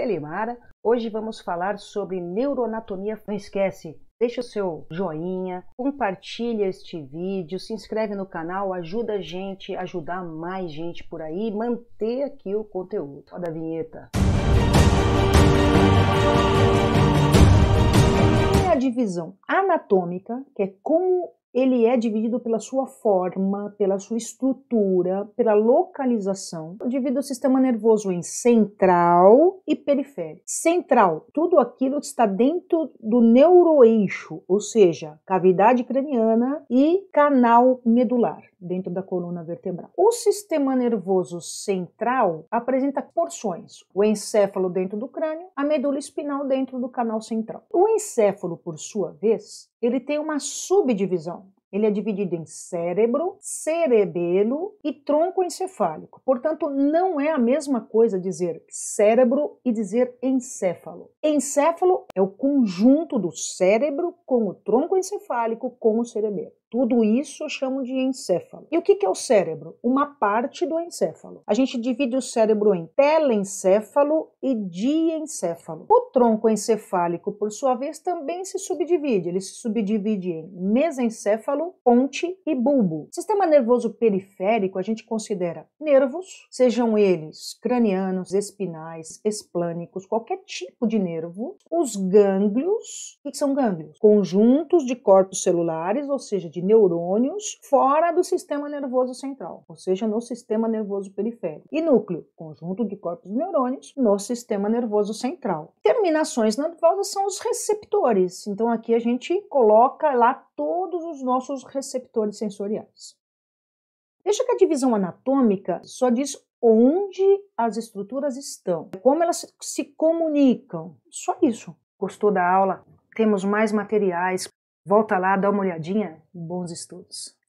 Telemara. Hoje vamos falar sobre neuroanatomia. Não esquece, deixa o seu joinha, compartilha este vídeo, se inscreve no canal, ajuda a gente, ajudar mais gente por aí, manter aqui o conteúdo. Roda a vinheta. É a divisão anatômica, que é como ele é dividido pela sua forma, pela sua estrutura, pela localização. Eu divido o sistema nervoso em central e periférico. Central, tudo aquilo que está dentro do neuroeixo, ou seja, cavidade craniana e canal medular dentro da coluna vertebral. O sistema nervoso central apresenta porções: o encéfalo dentro do crânio, a medula espinal dentro do canal central. O encéfalo, por sua vez, ele tem uma subdivisão. Ele é dividido em cérebro, cerebelo e tronco encefálico. Portanto, não é a mesma coisa dizer cérebro e dizer encéfalo. Encéfalo é o conjunto do cérebro com o tronco encefálico com o cerebelo. Tudo isso eu chamo de encéfalo. E o que é o cérebro? Uma parte do encéfalo. A gente divide o cérebro em telencéfalo e diencéfalo. O tronco encefálico, por sua vez, também se subdivide. Ele se subdivide em mesencéfalo, ponte e bulbo. Sistema nervoso periférico a gente considera nervos, sejam eles cranianos, espinais, esplânicos, qualquer tipo de nervo. Os gânglios, o que são gânglios? Conjuntos de corpos celulares, ou seja, de de neurônios fora do sistema nervoso central, ou seja, no sistema nervoso periférico. E núcleo, conjunto de corpos de neurônios no sistema nervoso central. Terminações nervosas são os receptores. Então aqui a gente coloca lá todos os nossos receptores sensoriais. Veja que a divisão anatômica só diz onde as estruturas estão, como elas se comunicam. Só isso. Gostou da aula? Temos mais materiais Volta lá, dá uma olhadinha. Bons estudos.